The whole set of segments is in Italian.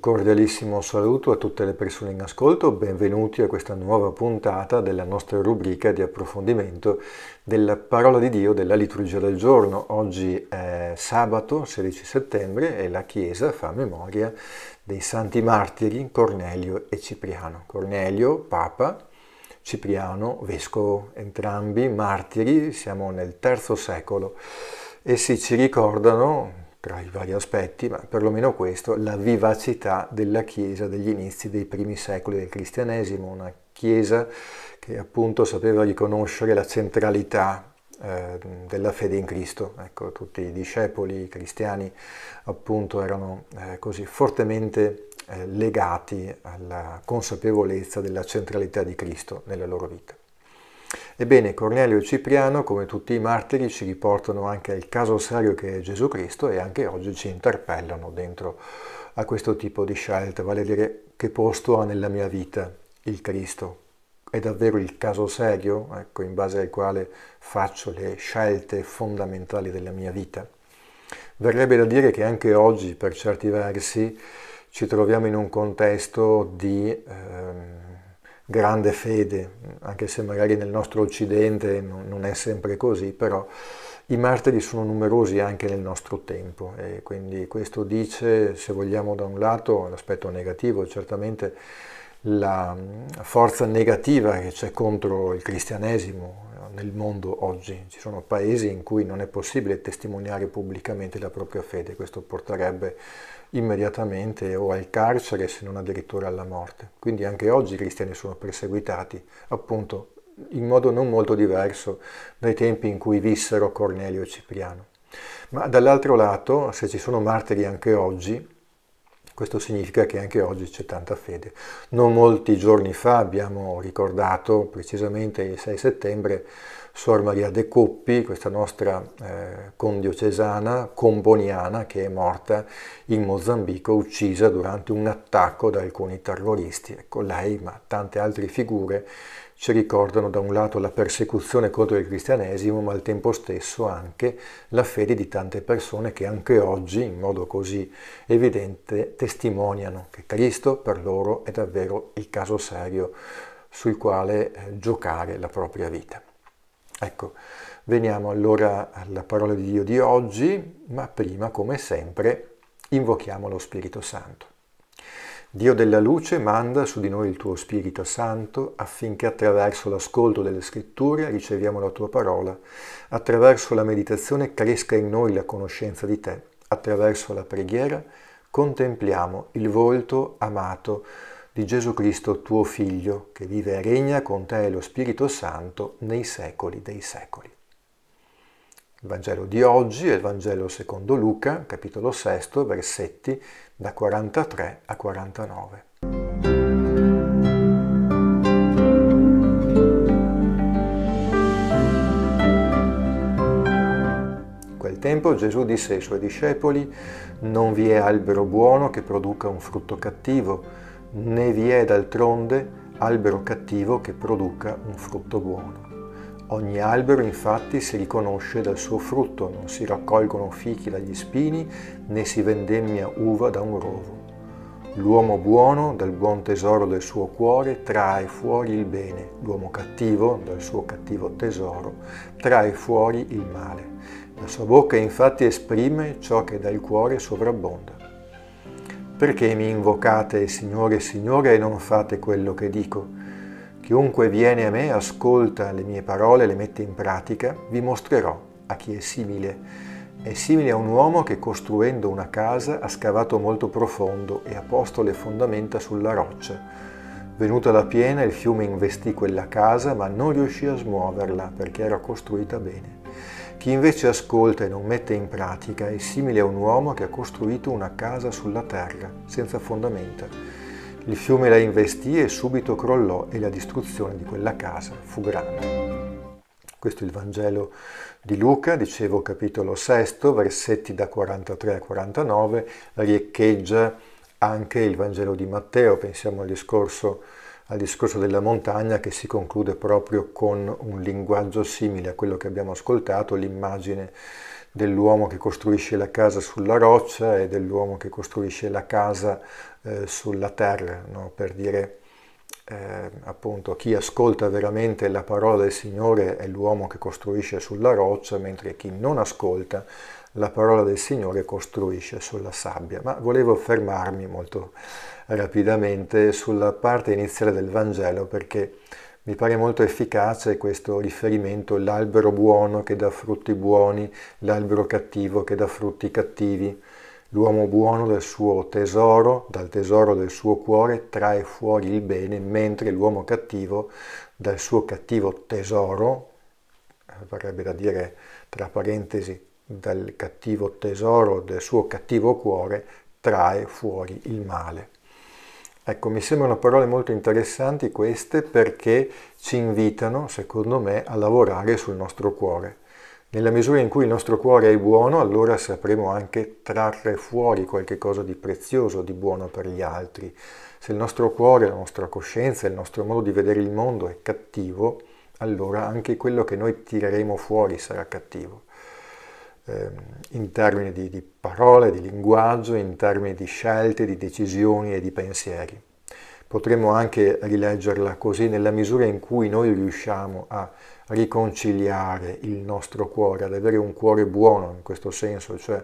cordialissimo saluto a tutte le persone in ascolto, benvenuti a questa nuova puntata della nostra rubrica di approfondimento della parola di Dio della liturgia del giorno. Oggi è sabato 16 settembre e la Chiesa fa memoria dei santi martiri Cornelio e Cipriano. Cornelio, papa, Cipriano, vescovo, entrambi martiri, siamo nel III secolo. Essi ci ricordano tra i vari aspetti, ma perlomeno questo, la vivacità della Chiesa degli inizi dei primi secoli del cristianesimo, una Chiesa che appunto sapeva riconoscere la centralità eh, della fede in Cristo. Ecco, tutti i discepoli i cristiani appunto erano eh, così fortemente eh, legati alla consapevolezza della centralità di Cristo nella loro vita. Ebbene, Cornelio e Cipriano, come tutti i martiri, ci riportano anche al caso serio che è Gesù Cristo e anche oggi ci interpellano dentro a questo tipo di scelta, vale a dire che posto ha nella mia vita il Cristo. È davvero il caso serio, ecco, in base al quale faccio le scelte fondamentali della mia vita? Verrebbe da dire che anche oggi, per certi versi, ci troviamo in un contesto di... Ehm, grande fede, anche se magari nel nostro Occidente non è sempre così, però i martiri sono numerosi anche nel nostro tempo e quindi questo dice, se vogliamo da un lato, l'aspetto negativo, certamente la forza negativa che c'è contro il cristianesimo, nel mondo oggi. Ci sono paesi in cui non è possibile testimoniare pubblicamente la propria fede, questo porterebbe immediatamente o al carcere se non addirittura alla morte. Quindi anche oggi i cristiani sono perseguitati, appunto in modo non molto diverso dai tempi in cui vissero Cornelio e Cipriano. Ma dall'altro lato, se ci sono martiri anche oggi, questo significa che anche oggi c'è tanta fede. Non molti giorni fa abbiamo ricordato, precisamente il 6 settembre, Suor Maria De Coppi, questa nostra eh, condiocesana comboniana che è morta in Mozambico, uccisa durante un attacco da alcuni terroristi. Ecco, lei, ma tante altre figure, ci ricordano da un lato la persecuzione contro il cristianesimo, ma al tempo stesso anche la fede di tante persone che anche oggi, in modo così evidente, testimoniano che Cristo per loro è davvero il caso serio sul quale eh, giocare la propria vita. Ecco, veniamo allora alla parola di Dio di oggi, ma prima, come sempre, invochiamo lo Spirito Santo. Dio della luce, manda su di noi il tuo Spirito Santo affinché attraverso l'ascolto delle scritture riceviamo la tua parola, attraverso la meditazione cresca in noi la conoscenza di te, attraverso la preghiera contempliamo il volto amato di Gesù Cristo tuo Figlio, che vive e regna con te e lo Spirito Santo nei secoli dei secoli. Il Vangelo di oggi è il Vangelo secondo Luca, capitolo 6, versetti da 43 a 49. quel tempo Gesù disse ai suoi discepoli, non vi è albero buono che produca un frutto cattivo, né vi è d'altronde albero cattivo che produca un frutto buono. Ogni albero infatti si riconosce dal suo frutto, non si raccolgono fichi dagli spini, né si vendemmia uva da un rovo. L'uomo buono dal buon tesoro del suo cuore trae fuori il bene, l'uomo cattivo dal suo cattivo tesoro trae fuori il male. La sua bocca infatti esprime ciò che dal cuore sovrabbonda. Perché mi invocate Signore, Signore e non fate quello che dico? Chiunque viene a me, ascolta le mie parole, le mette in pratica, vi mostrerò a chi è simile. È simile a un uomo che costruendo una casa ha scavato molto profondo e ha posto le fondamenta sulla roccia. Venuta la piena, il fiume investì quella casa, ma non riuscì a smuoverla perché era costruita bene. Chi invece ascolta e non mette in pratica è simile a un uomo che ha costruito una casa sulla terra, senza fondamenta. Il fiume la investì e subito crollò e la distruzione di quella casa fu grande. Questo è il Vangelo di Luca, dicevo capitolo 6, versetti da 43 a 49, riecheggia anche il Vangelo di Matteo, pensiamo al discorso, al discorso della montagna che si conclude proprio con un linguaggio simile a quello che abbiamo ascoltato, l'immagine dell'uomo che costruisce la casa sulla roccia e dell'uomo che costruisce la casa eh, sulla terra, no? per dire eh, appunto chi ascolta veramente la parola del Signore è l'uomo che costruisce sulla roccia, mentre chi non ascolta la parola del Signore costruisce sulla sabbia. Ma volevo fermarmi molto rapidamente sulla parte iniziale del Vangelo perché mi pare molto efficace questo riferimento l'albero buono che dà frutti buoni, l'albero cattivo che dà frutti cattivi. L'uomo buono dal suo tesoro, dal tesoro del suo cuore, trae fuori il bene, mentre l'uomo cattivo dal suo cattivo tesoro, verrebbe da dire tra parentesi, dal cattivo tesoro del suo cattivo cuore, trae fuori il male. Ecco, mi sembrano parole molto interessanti queste perché ci invitano, secondo me, a lavorare sul nostro cuore nella misura in cui il nostro cuore è buono, allora sapremo anche trarre fuori qualche cosa di prezioso, di buono per gli altri. Se il nostro cuore, la nostra coscienza, il nostro modo di vedere il mondo è cattivo, allora anche quello che noi tireremo fuori sarà cattivo. Ehm, in termini di, di parole, di linguaggio, in termini di scelte, di decisioni e di pensieri potremmo anche rileggerla così nella misura in cui noi riusciamo a riconciliare il nostro cuore, ad avere un cuore buono in questo senso, cioè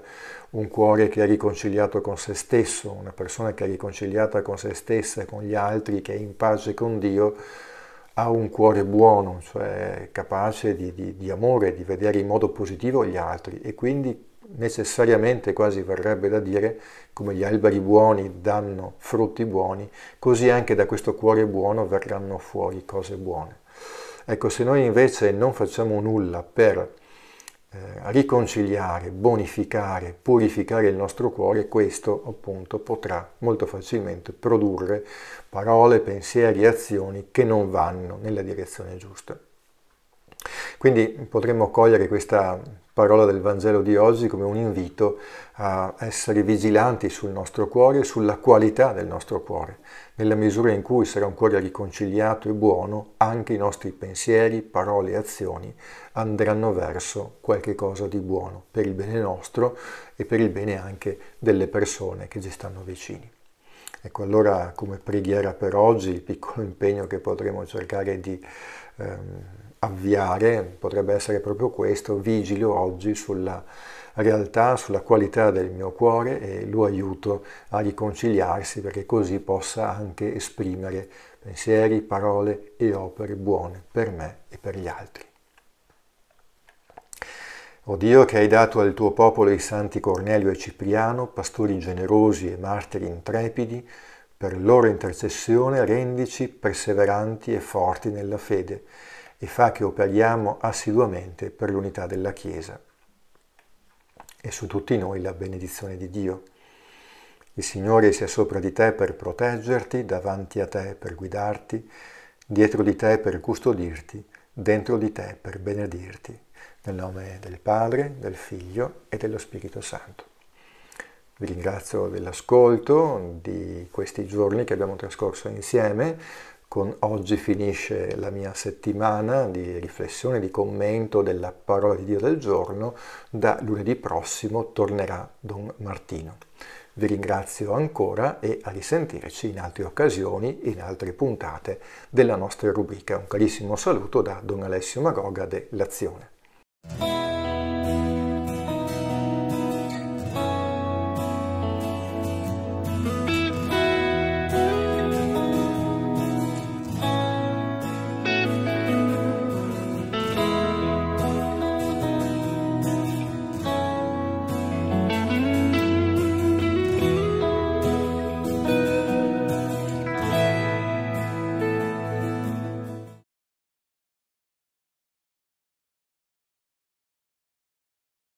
un cuore che è riconciliato con se stesso, una persona che è riconciliata con se stessa e con gli altri, che è in pace con Dio, ha un cuore buono, cioè capace di, di, di amore, di vedere in modo positivo gli altri e quindi necessariamente quasi verrebbe da dire, come gli alberi buoni danno frutti buoni, così anche da questo cuore buono verranno fuori cose buone. Ecco, se noi invece non facciamo nulla per eh, riconciliare, bonificare, purificare il nostro cuore, questo appunto potrà molto facilmente produrre parole, pensieri, azioni che non vanno nella direzione giusta. Quindi potremmo cogliere questa parola del Vangelo di oggi come un invito a essere vigilanti sul nostro cuore e sulla qualità del nostro cuore. Nella misura in cui sarà un cuore riconciliato e buono, anche i nostri pensieri, parole e azioni andranno verso qualche cosa di buono per il bene nostro e per il bene anche delle persone che ci stanno vicini. Ecco allora come preghiera per oggi, il piccolo impegno che potremo cercare di ehm, avviare potrebbe essere proprio questo, vigilo oggi sulla realtà, sulla qualità del mio cuore e lo aiuto a riconciliarsi perché così possa anche esprimere pensieri, parole e opere buone per me e per gli altri. O Dio che hai dato al tuo popolo i santi Cornelio e Cipriano, pastori generosi e martiri intrepidi, per loro intercessione rendici perseveranti e forti nella fede e fa che operiamo assiduamente per l'unità della Chiesa. E su tutti noi la benedizione di Dio. Il Signore sia sopra di te per proteggerti, davanti a te per guidarti, dietro di te per custodirti, dentro di te per benedirti. Nel nome del Padre, del Figlio e dello Spirito Santo. Vi ringrazio dell'ascolto di questi giorni che abbiamo trascorso insieme con oggi finisce la mia settimana di riflessione, di commento della parola di Dio del giorno. Da lunedì prossimo tornerà Don Martino. Vi ringrazio ancora e a risentirci in altre occasioni, in altre puntate della nostra rubrica. Un carissimo saluto da Don Alessio Magoga de L'Azione.